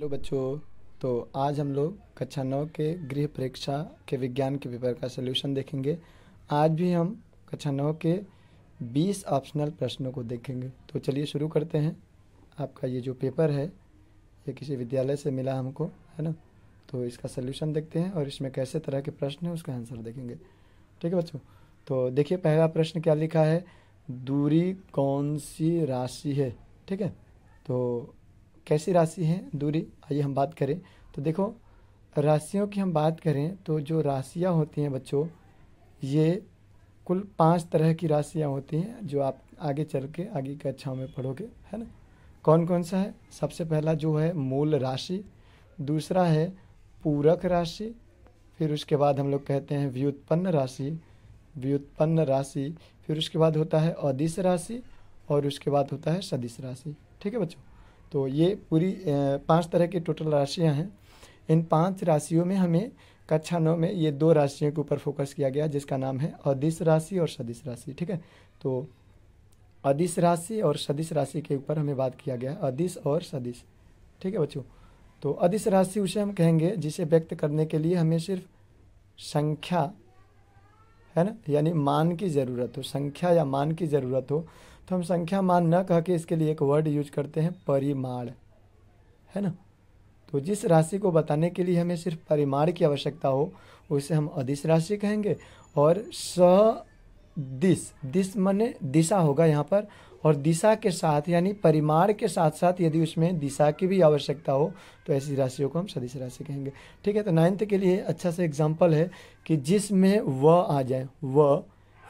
hello बच्चों तो आज हम लोग कक्षा नौ के गृह परीक्षा के विज्ञान के पेपर का सलूशन देखेंगे आज भी हम कक्षा नौ के बीस ऑप्शनल प्रश्नों को देखेंगे तो चलिए शुरू करते हैं आपका ये जो पेपर है ये किसी विद्यालय से मिला हमको है ना तो इसका सलूशन देखते हैं और इसमें कैसे तरह के प्रश्न हैं उसका आंसर देखेंगे ठीक है बच्चों तो देखिए पहला प्रश्न क्या लिखा है दूरी कौन सी राशि है ठीक है तो कैसी राशि है दूरी आइए हम बात करें तो देखो राशियों की हम बात करें तो जो राशियाँ होती हैं बच्चों ये कुल पांच तरह की राशियाँ होती हैं जो आप आगे चल के आगे की कक्षाओं में पढ़ोगे है ना कौन कौन सा है सबसे पहला जो है मूल राशि दूसरा है पूरक राशि फिर उसके बाद हम लोग कहते हैं व्युत्पन्न राशि व्युत्पन्न राशि फिर उसके बाद होता है अदिश राशि और उसके बाद होता है सदिश राशि ठीक है बच्चों तो ये पूरी पांच तरह की टोटल राशियां हैं इन पांच राशियों में हमें कक्षा नौ में ये दो राशियों के ऊपर फोकस किया गया जिसका नाम है अधिस राशि और सदिश राशि ठीक है तो अधिस राशि और सदिश राशि के ऊपर हमें बात किया गया अधिस और सदिश ठीक है बच्चों तो अधिस राशि उसे हम कहेंगे जिसे व्यक्त करने के लिए हमें सिर्फ संख्या है ना यानी मान की ज़रूरत हो संख्या या मान की ज़रूरत हो तो हम संख्या मान न कह के इसके लिए एक वर्ड यूज करते हैं परिमाण है ना तो जिस राशि को बताने के लिए हमें सिर्फ परिमाण की आवश्यकता हो उसे हम अधिस राशि कहेंगे और स दिश दिश मने दिशा होगा यहाँ पर और दिशा के साथ यानी परिमाण के साथ साथ यदि उसमें दिशा की भी आवश्यकता हो तो ऐसी राशियों को हम सदिश राशि कहेंगे ठीक है तो नाइन्थ के लिए अच्छा सा एग्जाम्पल है कि जिसमें व आ जाए व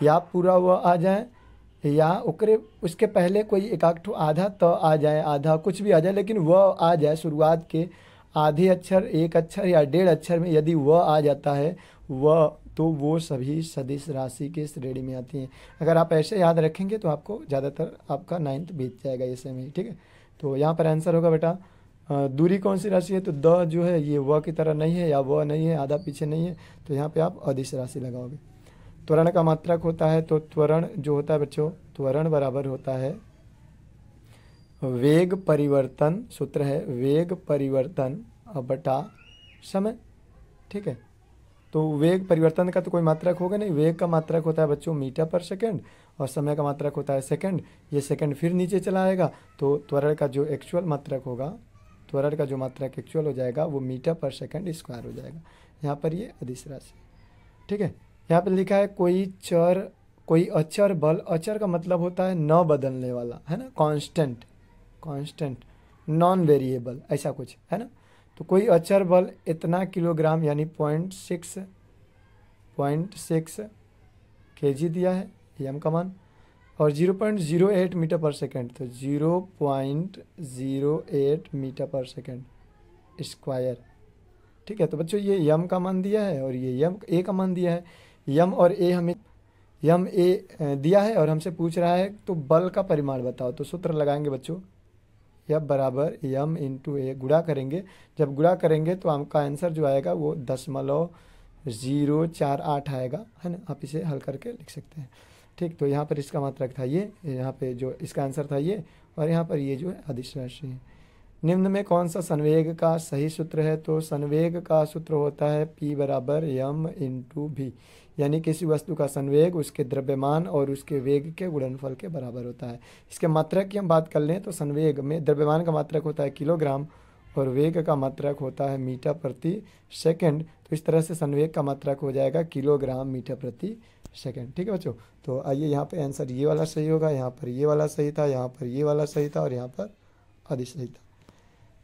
या पूरा व आ जाए या उकरे उसके पहले कोई एकाध आधा त तो आ जाए आधा कुछ भी आ जाए लेकिन वह आ जाए शुरुआत के आधे अक्षर एक अक्षर या डेढ़ अक्षर में यदि वह आ जाता है वह तो वो सभी सदिश राशि के श्रेणी में आती हैं अगर आप ऐसे याद रखेंगे तो आपको ज़्यादातर आपका नाइन्थ बीत जाएगा ऐसे में ठीक है तो यहाँ पर आंसर होगा बेटा दूरी कौन सी राशि है तो द जो है ये व की तरह नहीं है या व नहीं है आधा पीछे नहीं है तो यहाँ पे आप अधिश राशि लगाओगे त्वरण का मात्रक होता है तो त्वरण जो होता है बच्चों त्वरण बराबर होता है वेग परिवर्तन सूत्र है वेग परिवर्तन बटा समय ठीक है तो वेग परिवर्तन का तो कोई मात्रक होगा नहीं वेग का मात्रक होता है बच्चों मीटर पर सेकंड और समय का मात्रक होता है सेकंड ये सेकंड फिर नीचे चला आएगा तो त्वरण का जो एक्चुअल मात्रक होगा त्वरण का जो मात्रक एक्चुअल हो जाएगा वो मीटर पर सेकंड स्क्वायर हो जाएगा यहाँ पर ये अधिस राशि ठीक है यहाँ पे लिखा है कोई चर कोई अचर बल अचर का मतलब होता है न बदलने वाला है ना कांस्टेंट कांस्टेंट नॉन वेरिएबल ऐसा कुछ है ना तो कोई अचर बल इतना किलोग्राम यानी पॉइंट सिक्स पॉइंट सिक्स के जी दिया है एम का मान और zero point zero eight metre per second तो zero point zero eight metre per second square ठीक है तो बच्चों ये यम का मान दिया है और ये यम ए का मान दिया है यम और ए हमें यम ए दिया है और हमसे पूछ रहा है तो बल का परिमाण बताओ तो सूत्र लगाएंगे बच्चों यह बराबर यम इंटू ए गुड़ा करेंगे जब गुड़ा करेंगे तो आपका आंसर जो आएगा वो दशमलव ज़ीरो चार आठ आएगा है ना आप इसे हल करके लिख सकते हैं ठीक तो यहाँ पर इसका मात्रक मतलब था ये यहाँ पे जो इसका आंसर था ये और यहाँ पर ये जो है अधिश राशि है निम्न में कौन सा संवेग का सही सूत्र है तो संवेग का सूत्र होता है पी बराबर यम इंटू भी यानी किसी वस्तु का संवेग उसके द्रव्यमान और उसके वेग के गुणनफल के बराबर होता है इसके मात्रक की हम बात कर लें तो संवेग में द्रव्यमान का मात्रक होता है किलोग्राम और वेग का मात्रक होता है मीटर प्रति सेकेंड तो इस तरह से संवेग का मात्रक हो जाएगा किलोग्राम मीटर प्रति सेकेंड ठीक है बच्चों तो आइए यहाँ पर आंसर ये वाला सही होगा यहाँ पर ये वाला सही था यहाँ पर ये वाला सही था और यहाँ पर आदि सही था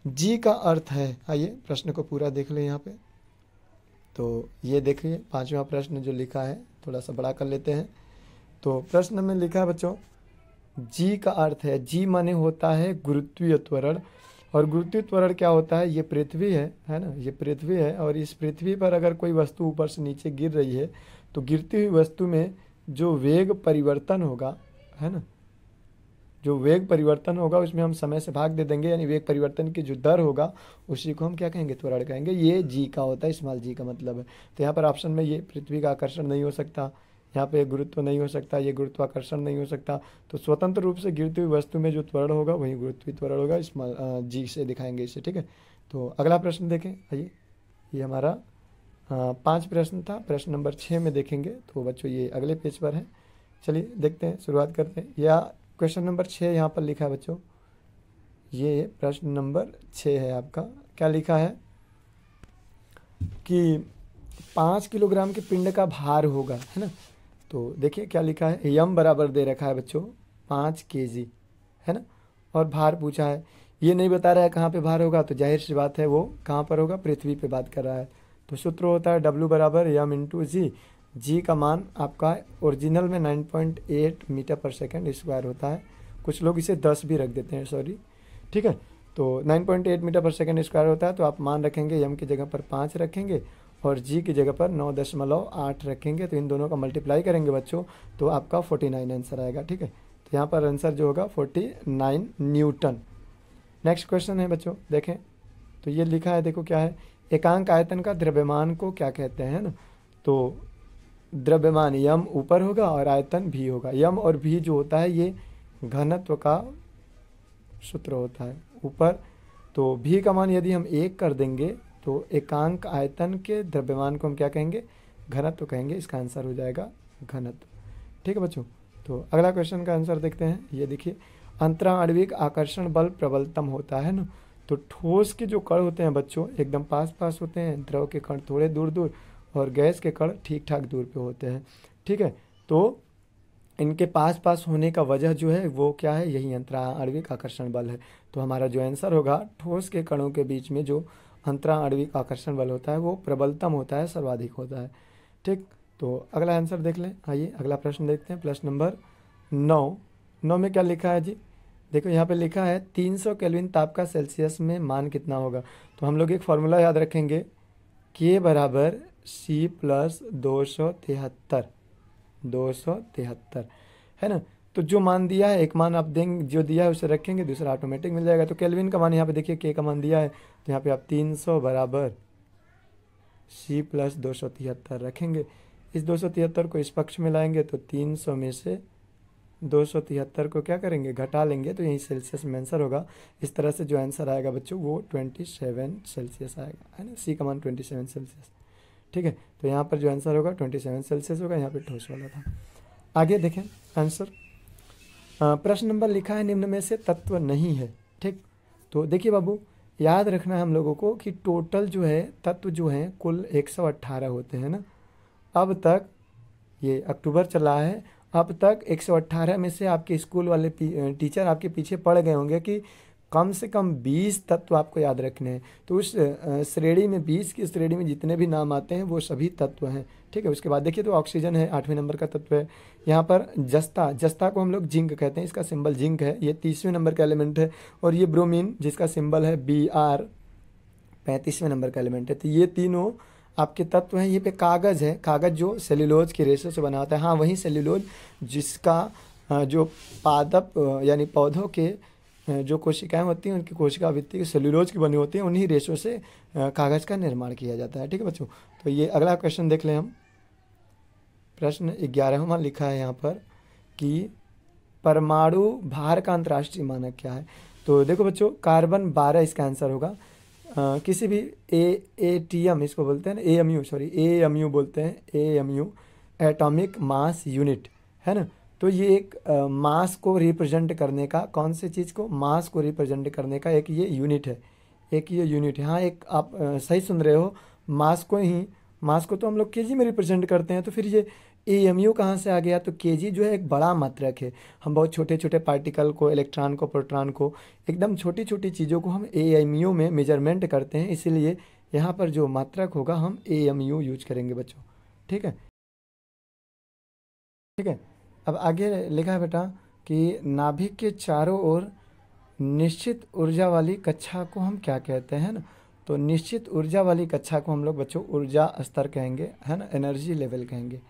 जी का अर्थ है आइए प्रश्न को पूरा देख लें यहाँ पे तो ये देखिए पांचवा प्रश्न जो लिखा है थोड़ा सा बड़ा कर लेते हैं तो प्रश्न में लिखा है बच्चों जी का अर्थ है जी माने होता है गुरुत्वीय त्वरण और गुरुत्वीय त्वरण क्या होता है ये पृथ्वी है है ना ये पृथ्वी है और इस पृथ्वी पर अगर कोई वस्तु ऊपर से नीचे गिर रही है तो गिरती हुई वस्तु में जो वेग परिवर्तन होगा है ना जो वेग परिवर्तन होगा उसमें हम समय से भाग दे देंगे यानी वेग परिवर्तन की जो दर होगा उसी को हम क्या कहेंगे त्वरण कहेंगे ये जी का होता है इस्माल जी का मतलब है तो यहाँ पर ऑप्शन में ये पृथ्वी का आकर्षण नहीं हो सकता यहाँ पे गुरुत्व नहीं हो सकता ये गुरुत्वाकर्षण नहीं हो सकता तो स्वतंत्र रूप से गिरती हुई वस्तु में जो त्वरण होगा वही गुरुत्व त्वरण होगा इस्माल जी से दिखाएंगे इसे ठीक है तो अगला प्रश्न देखें आइए ये हमारा पाँच प्रश्न था प्रश्न नंबर छः में देखेंगे तो बच्चों ये अगले पेज पर है चलिए देखते हैं शुरुआत करते हैं या क्वेश्चन नंबर छः यहाँ पर लिखा है बच्चों ये प्रश्न नंबर छः है आपका क्या लिखा है कि पाँच किलोग्राम के पिंड का भार होगा है ना तो देखिए क्या लिखा है यम बराबर दे रखा है बच्चों पाँच के जी है ना और भार पूछा है ये नहीं बता रहा है कहाँ पे भार होगा तो जाहिर सी बात है वो कहाँ पर होगा पृथ्वी पे बात कर रहा है तो सूत्र होता है डब्लू बराबर यम इंटू जी जी का मान आपका ओरिजिनल में 9.8 मीटर पर सेकेंड स्क्वायर होता है कुछ लोग इसे 10 भी रख देते हैं सॉरी ठीक है तो 9.8 मीटर पर सेकेंड स्क्वायर होता है तो आप मान रखेंगे यम की जगह पर पाँच रखेंगे और जी की जगह पर नौ दशमलव आठ रखेंगे तो इन दोनों का मल्टीप्लाई करेंगे बच्चों तो आपका फोर्टी नाइन आंसर आएगा ठीक है तो यहाँ पर आंसर जो होगा forty nine newton next question है बच्चों देखें तो ये लिखा है देखो क्या है एकांक आयतन का द्रव्यमान को क्या कहते हैं ना तो द्रव्यमान यम ऊपर होगा और आयतन भी होगा यम और भी जो होता है ये घनत्व का सूत्र होता है ऊपर तो भी का मान यदि हम एक कर देंगे तो एकांक आयतन के द्रव्यमान को हम क्या कहेंगे घनत्व कहेंगे इसका आंसर हो जाएगा घनत्व ठीक है बच्चों तो अगला क्वेश्चन का आंसर देखते हैं ये देखिए अंतराणविक आकर्षण बल प्रबलतम होता है ना तो ठोस के जो कण होते हैं बच्चों एकदम पास पास होते हैं द्रव के कण थोड़े दूर दूर और गैस के कण ठीक ठाक दूर पे होते हैं ठीक है तो इनके पास पास होने का वजह जो है वो क्या है यही अंतरा आणविक आकर्षण बल है तो हमारा जो आंसर होगा ठोस के कणों के बीच में जो अंतरा आणविक आकर्षण बल होता है वो प्रबलतम होता है सर्वाधिक होता है ठीक तो अगला आंसर देख लें आइए अगला प्रश्न देखते हैं प्रश्न नंबर नौ नौ में क्या लिखा है जी देखो यहाँ पे लिखा है 300 सौ केलविन ताप का सेल्सियस में मान कितना होगा तो हम लोग एक फार्मूला याद रखेंगे के बराबर सी प्लस दो सौ तिहत्तर दो सौ तिहत्तर है ना तो जो मान दिया है एक मान आप देंगे जो दिया है उसे रखेंगे दूसरा ऑटोमेटिक मिल जाएगा तो कैलविन का मान यहाँ पे देखिए के का मान दिया है तो यहाँ पे आप तीन सौ बराबर सी प्लस दो सौ तिहत्तर रखेंगे इस दो सौ तिहत्तर को इस पक्ष में लाएंगे तो तीन सौ में से दो सौ तिहत्तर को क्या करेंगे घटा लेंगे तो यही सेल्सियस में आंसर होगा इस तरह से जो आंसर आएगा बच्चों वो ट्वेंटी सेवन सेल्सियस आएगा है ना सी का मान ट्वेंटी सेवन सेल्सियस ठीक है तो यहाँ पर जो आंसर होगा ट्वेंटी सेवन सेल्सियस होगा यहाँ पर ठोस वाला था आगे देखें आंसर प्रश्न नंबर लिखा है निम्न में से तत्व नहीं है ठीक तो देखिए बाबू याद रखना है हम लोगों को कि टोटल जो है तत्व जो हैं कुल 118 होते हैं ना अब तक ये अक्टूबर चला है अब तक 118 में से आपके स्कूल वाले टीचर आपके पीछे पड़ गए होंगे कि कम से कम बीस तत्व आपको याद रखने हैं तो उस श्रेणी में बीस की श्रेणी में जितने भी नाम आते हैं वो सभी तत्व हैं ठीक है उसके बाद देखिए तो ऑक्सीजन है आठवें नंबर का तत्व है यहाँ पर जस्ता जस्ता को हम लोग जिंक कहते हैं इसका सिंबल जिंक है ये तीसवें नंबर का एलिमेंट है और ये ब्रोमीन जिसका सिंबल है बी आर पैंतीसवें नंबर का एलिमेंट है तो ये तीनों आपके तत्व हैं ये पे कागज़ है कागज़ जो सेल्यूलोज के रेशों से बना होता है हाँ वही सेल्यूलोज जिसका जो पादप यानी पौधों के जो कोशिकाएं होती हैं उनकी कोशिका भित्ति सेल्यूलोज की बनी होती है उन्हीं रेशों से कागज़ का निर्माण किया जाता है ठीक है बच्चों तो ये अगला क्वेश्चन देख लें हम प्रश्न ग्यारहवा लिखा है यहाँ पर कि परमाणु भार का अंतर्राष्ट्रीय मानक क्या है तो देखो बच्चों कार्बन बारह इसका आंसर होगा आ, किसी भी ए ए टी एम इसको बोलते हैं ना A M U sorry A M U बोलते हैं A M U atomic mass unit है ना तो ये एक मास को रिप्रेजेंट करने का कौन से चीज़ को मास को रिप्रेजेंट करने का एक ये यूनिट है एक ये यूनिट है हाँ एक आप आ, सही सुन रहे हो मास को ही मास को तो हम लोग के में रिप्रेजेंट करते हैं तो फिर ये ए एम यू कहाँ से आ गया तो के जी जो है एक बड़ा मात्रक है हम बहुत छोटे छोटे पार्टिकल को इलेक्ट्रॉन को प्रोट्रॉन को एकदम छोटी छोटी चीज़ों को हम ए एम यू में मेजरमेंट करते हैं इसीलिए यहाँ पर जो मात्रक होगा हम ए एम यू यूज करेंगे बच्चों ठीक है ठीक है अब आगे लिखा है बेटा कि नाभिक के चारों ओर निश्चित ऊर्जा वाली कक्षा को हम क्या कहते हैं ना तो निश्चित ऊर्जा वाली कक्षा को हम लोग बच्चों ऊर्जा स्तर कहेंगे है ना एनर्जी लेवल कहेंगे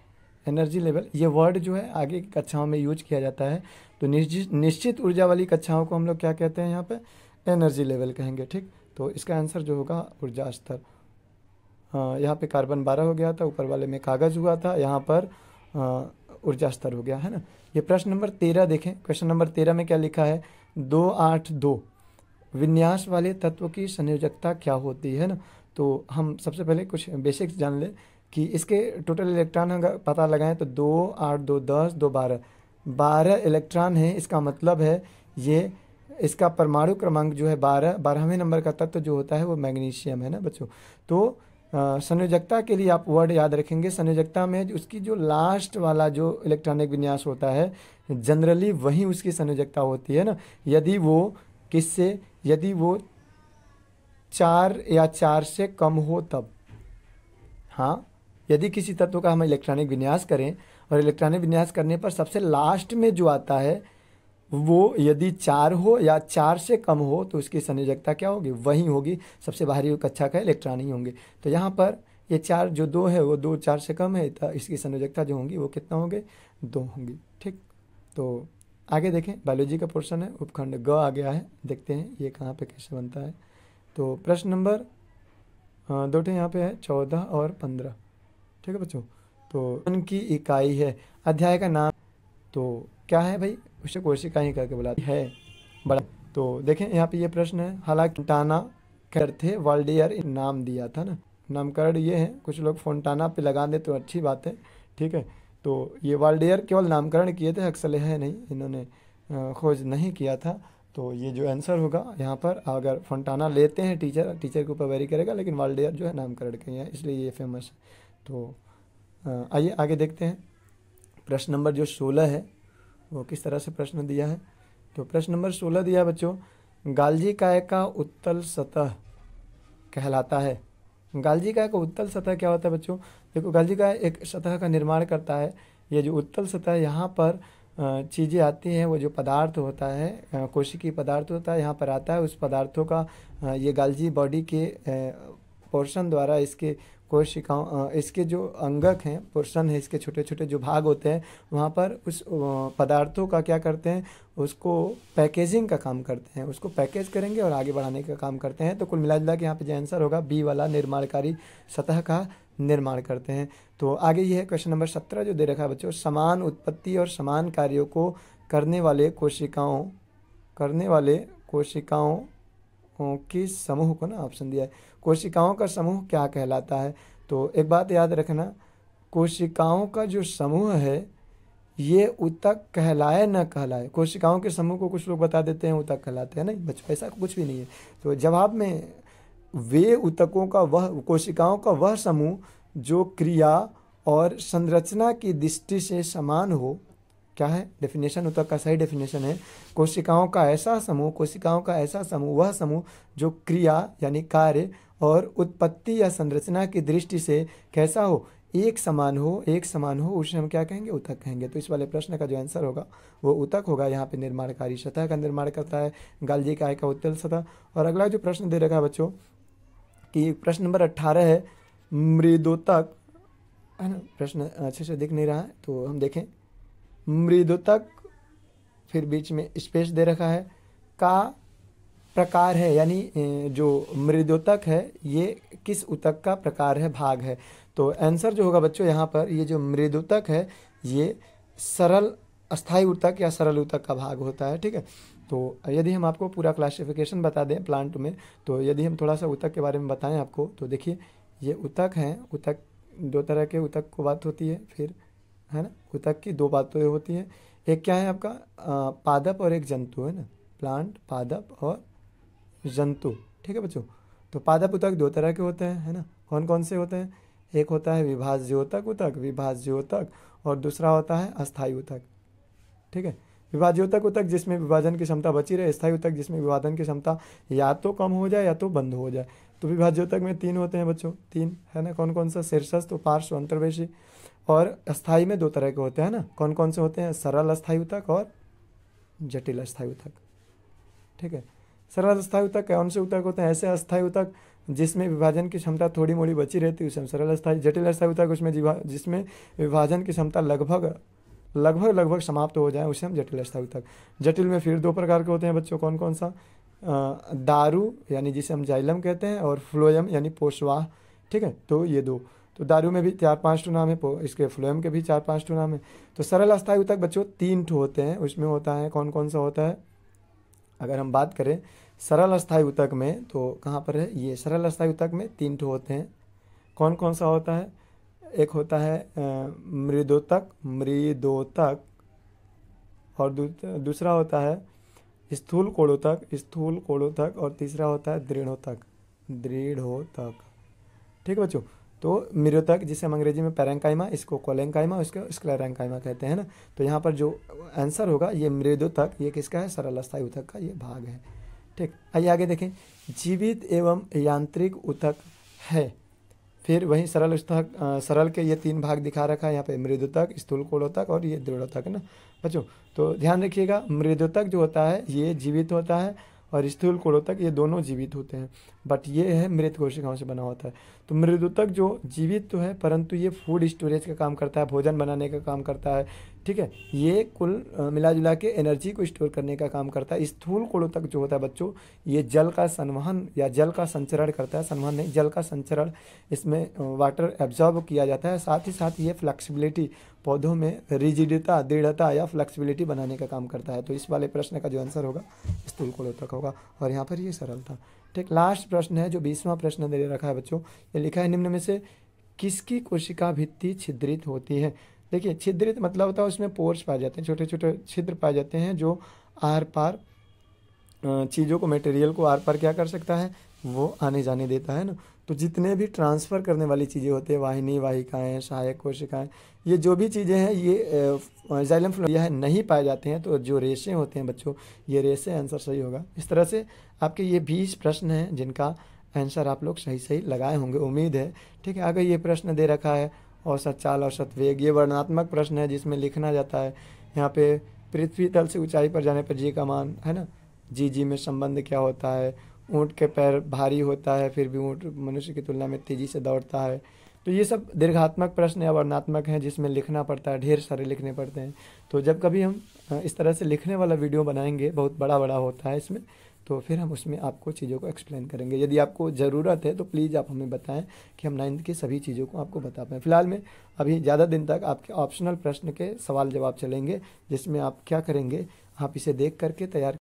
एनर्जी लेवल ये वर्ड जो है आगे की कक्षाओं में यूज किया जाता है तो निश्चित निश्चित ऊर्जा वाली कक्षाओं को हम लोग क्या कहते हैं यहाँ पे एनर्जी लेवल कहेंगे ठीक तो इसका आंसर जो होगा ऊर्जा स्तर यहाँ पे कार्बन बारह हो गया था ऊपर वाले में कागज़ हुआ था यहाँ पर आ, ऊर्जा स्तर हो गया है ना ये प्रश्न नंबर तेरह देखें क्वेश्चन नंबर तेरह में क्या लिखा है दो आठ दो विन्यास वाले तत्व की संयोजकता क्या होती है ना तो हम सबसे पहले कुछ बेसिक्स जान लें कि इसके टोटल इलेक्ट्रॉन अगर पता लगाएं तो दो आठ दो दस दो बारह बारह इलेक्ट्रॉन है इसका मतलब है ये इसका परमाणु क्रमांक जो है बारह बारहवें नंबर का तत्व जो होता है वो मैग्नीशियम है ना बच्चों तो संयोजकता के लिए आप वर्ड याद रखेंगे संयोजकता में उसकी जो लास्ट वाला जो इलेक्ट्रॉनिक विन्यास होता है जनरली वही उसकी संयोजकता होती है ना यदि वो किससे यदि वो चार या चार से कम हो तब हाँ यदि किसी तत्व का हम इलेक्ट्रॉनिक विन्यास करें और इलेक्ट्रॉनिक विन्यास करने पर सबसे लास्ट में जो आता है वो यदि चार हो या चार से कम हो तो उसकी संयोजकता क्या होगी वही होगी सबसे बाहरी कक्षा का इलेक्ट्रॉन ही होंगे तो यहाँ पर ये चार जो दो है वो दो चार से कम है तो इसकी संयोजकता जो होंगी वो कितना होंगे दो होंगी ठीक तो आगे देखें बायोलॉजी का पोर्शन है उपखंड ग आ गया है देखते हैं ये कहाँ पे कैसे बनता है तो प्रश्न नंबर दो ठे यहाँ पे है चौदह और पंद्रह ठीक है बच्चों तो उनकी इकाई है अध्याय का नाम तो क्या है भाई उसे कोशिका ही करके बुलाते है बड़ा तो देखें यहाँ पे ये प्रश्न है हालांकि टाना कर थे वाल्डियर नाम दिया था ना नामकरण ये है कुछ लोग फोनटाना पे लगा दें तो अच्छी बात है ठीक है तो ये वाल्डेयर केवल नामकरण किए थे अक्सल है नहीं इन्होंने खोज नहीं किया था तो ये जो आंसर होगा यहाँ पर अगर फोनटाना लेते हैं टीचर टीचर के ऊपर वेरी करेगा लेकिन वाल्डेयर जो है नामकरण के हैं इसलिए ये फेमस है तो आइए आगे देखते हैं प्रश्न नंबर जो सोलह है वो किस तरह से प्रश्न दिया है तो प्रश्न नंबर सोलह दिया बच्चों गालजी काय का उत्तल सतह कहलाता है गालजी काय का उत्तल सतह क्या होता है बच्चों देखो गालजी काय एक सतह का निर्माण करता है ये जो उत्तल सतह यहाँ पर चीज़ें आती हैं वो जो पदार्थ होता है कोशिकी पदार्थ होता है यहाँ पर आता है उस पदार्थों का ये गालजी बॉडी के पोर्शन द्वारा इसके कोशिकाओं इसके जो अंगक हैं पुरसन है इसके छोटे छोटे जो भाग होते हैं वहाँ पर उस पदार्थों का क्या करते हैं उसको पैकेजिंग का काम करते हैं उसको पैकेज करेंगे और आगे बढ़ाने का काम करते हैं तो कुल मिला जुला के यहाँ पर जो आंसर होगा बी वाला निर्माणकारी सतह का निर्माण करते हैं तो आगे ये है क्वेश्चन नंबर सत्रह जो दे रखा है बच्चों समान उत्पत्ति और समान कार्यों को करने वाले कोशिकाओं करने वाले कोशिकाओं के समूह को ना ऑप्शन दिया है कोशिकाओं का समूह क्या कहलाता है तो एक बात याद रखना कोशिकाओं का जो समूह है ये उतक कहलाए न कहलाए कोशिकाओं के समूह को कुछ लोग बता देते हैं उतक कहलाते हैं ना बच्चों ऐसा कुछ भी नहीं है तो जवाब में वे उतकों का वह कोशिकाओं का वह समूह जो क्रिया और संरचना की दृष्टि से समान हो क्या है डेफिनेशन उतक का सही डेफिनेशन है कोशिकाओं का ऐसा समूह कोशिकाओं का ऐसा समूह वह समूह जो क्रिया यानी कार्य और उत्पत्ति या संरचना की दृष्टि से कैसा हो एक समान हो एक समान हो उसे हम क्या कहेंगे उतक कहेंगे तो इस वाले प्रश्न का जो आंसर होगा वो उतक होगा यहाँ पे निर्माणकारी सतह का निर्माण करता है गालजी काय का उत्तल सतह और अगला जो प्रश्न दे रखा है बच्चों कि प्रश्न नंबर अट्ठारह है मृदुतक है ना प्रश्न अच्छे से दिख नहीं रहा है तो हम देखें मृदोतक फिर बीच में स्पेस दे रखा है का प्रकार है यानी जो मृदोतक है ये किस उतक का प्रकार है भाग है तो आंसर जो होगा बच्चों यहाँ पर ये जो मृदोतक है ये सरल अस्थाई उतक या सरल उतक का भाग होता है ठीक है तो यदि हम आपको पूरा क्लासिफिकेशन बता दें प्लांट में तो यदि हम थोड़ा सा उतक के बारे में बताएं आपको तो देखिए ये उतक हैं उतक दो तरह के उतक को बात होती है फिर है ना उतक की दो बातें होती हैं एक क्या है आपका आ, पादप और एक जंतु है ना प्लांट पादप और जंतु ठीक है बच्चों तो पादप उतक दो तरह के होते हैं है ना कौन कौन से होते हैं एक होता है विभाज्योतक उतक विभाज्योतक और दूसरा होता है अस्थायी उतक ठीक है विभाज्योतक उतक जिसमें विभाजन की क्षमता बची रहे स्थायी उतक जिसमें विभाजन की क्षमता या तो कम हो जाए या तो बंद हो जाए तो विभाज्योतक में तीन होते हैं बच्चों तीन है ना कौन कौन सा शीर्षस्थ पार्श्व अंतर्वेशी और अस्थाई में दो तरह के होते हैं ना कौन कौन से होते हैं सरल अस्थायी उतक और जटिल अस्थायी उतक ठीक है सरल स्थायी तक कौन से उतक होते तो हैं ऐसे अस्थायु तक जिसमें विभाजन की क्षमता थोड़ी मोड़ी बची रहती है उसमें हम सरल अस्थायी जटिल अस्थायु तक उसमें जिसमें विभाजन की क्षमता लगभग लगभग लगभग समाप्त हो जाए उसे हम जटिल स्थायु तक जटिल में फिर दो प्रकार के होते हैं बच्चों कौन कौन सा दारू यानी जिसे हम जाइलम कहते हैं और फ्लोयम यानी पोशवाह ठीक है तो ये दो तो दारू में भी चार पाँच टू नाम है इसके फ्लोयम के भी चार पाँच टू नाम है तो सरल अस्थायु तक बच्चों तीन टू होते हैं उसमें होता है कौन कौन सा होता है अगर हम बात करें सरल अस्थायी उतक में तो कहाँ पर है ये सरल अस्थायी उतक में तीन ठो होते हैं कौन कौन सा होता है एक होता है मृदोतक मृदोतक और दूसरा होता है स्थूल कोड़ोतक स्थूल कोड़ोतक और तीसरा होता है दृढ़ोतक दृढ़ोतक ठीक है बच्चों तो मृतक जिसे हम अंग्रेजी में पैरेंकाइमा इसको कोलेंकाइमा इसको स्क्लेरेंकाइमा कहते हैं ना तो यहाँ पर जो आंसर होगा ये तक ये किसका है सरल अस्थायी उतक का ये भाग है ठीक आइए आगे देखें जीवित एवं यांत्रिक उतक है फिर वहीं सरल उतक सरल के ये तीन भाग दिखा रखा है यहाँ पे तक स्थूल कोलोतक और ये दृढ़ोतक ना बच्चों तो ध्यान रखिएगा तक जो होता है ये जीवित होता है और स्थूल कोलोतक ये दोनों जीवित होते हैं बट ये है मृत कोशिकाओं से बना होता है तो मृदुतक जो जीवित तो है परंतु ये फूड स्टोरेज का काम करता है भोजन बनाने का काम करता है ठीक है ये कुल मिला जुला के एनर्जी को स्टोर करने का काम करता है स्थूल कोड़ों तक जो होता है बच्चों ये जल का संवहन या जल का संचरण करता है संवहन नहीं जल का संचरण इसमें वाटर एब्जॉर्ब किया जाता है साथ ही साथ ये फ्लैक्सिबिलिटी पौधों में रिजिडता दृढ़ता या फ्लैक्सिबिलिटी बनाने का काम करता है तो इस वाले प्रश्न का जो आंसर होगा स्थूल कोड़ों तक होगा और यहाँ पर ये सरल था ठीक लास्ट प्रश्न है जो बीसवा प्रश्न दे रखा है बच्चों ये लिखा है निम्न में से किसकी कोशिका भित्ति छिद्रित होती है देखिए छिद्रित मतलब होता है उसमें पोर्स पाए जाते हैं छोटे छोटे छिद्र पाए जाते हैं जो आर पार चीज़ों को मटेरियल को आर पार क्या कर सकता है वो आने जाने देता है ना तो जितने भी ट्रांसफ़र करने वाली चीज़ें होती है वाहिनी वाहिकाएँ सहायक कोशिकाएँ ये जो भी चीज़ें हैं ये फ्लो यह नहीं पाए जाते हैं तो जो रेशे होते हैं बच्चों ये रेशे आंसर सही होगा इस तरह से आपके ये बीस प्रश्न हैं जिनका आंसर आप लोग सही सही लगाए होंगे उम्मीद है ठीक है अगर ये प्रश्न दे रखा है औसत चाल औसत वेग ये वर्णात्मक प्रश्न है जिसमें लिखना जाता है यहाँ पे पृथ्वी तल से ऊंचाई पर जाने पर जी का मान है ना जी जी में संबंध क्या होता है ऊँट के पैर भारी होता है फिर भी ऊँट मनुष्य की तुलना में तेज़ी से दौड़ता है तो ये सब दीर्घात्मक प्रश्न या वर्णात्मक हैं जिसमें लिखना पड़ता है ढेर सारे लिखने पड़ते हैं तो जब कभी हम इस तरह से लिखने वाला वीडियो बनाएंगे बहुत बड़ा बड़ा होता है इसमें तो फिर हम उसमें आपको चीज़ों को एक्सप्लेन करेंगे यदि आपको ज़रूरत है तो प्लीज़ आप हमें बताएं कि हम नाइन्थ की सभी चीज़ों को आपको बता पाएँ फिलहाल में अभी ज़्यादा दिन तक आपके ऑप्शनल प्रश्न के सवाल जवाब चलेंगे जिसमें आप क्या करेंगे आप इसे देख करके तैयार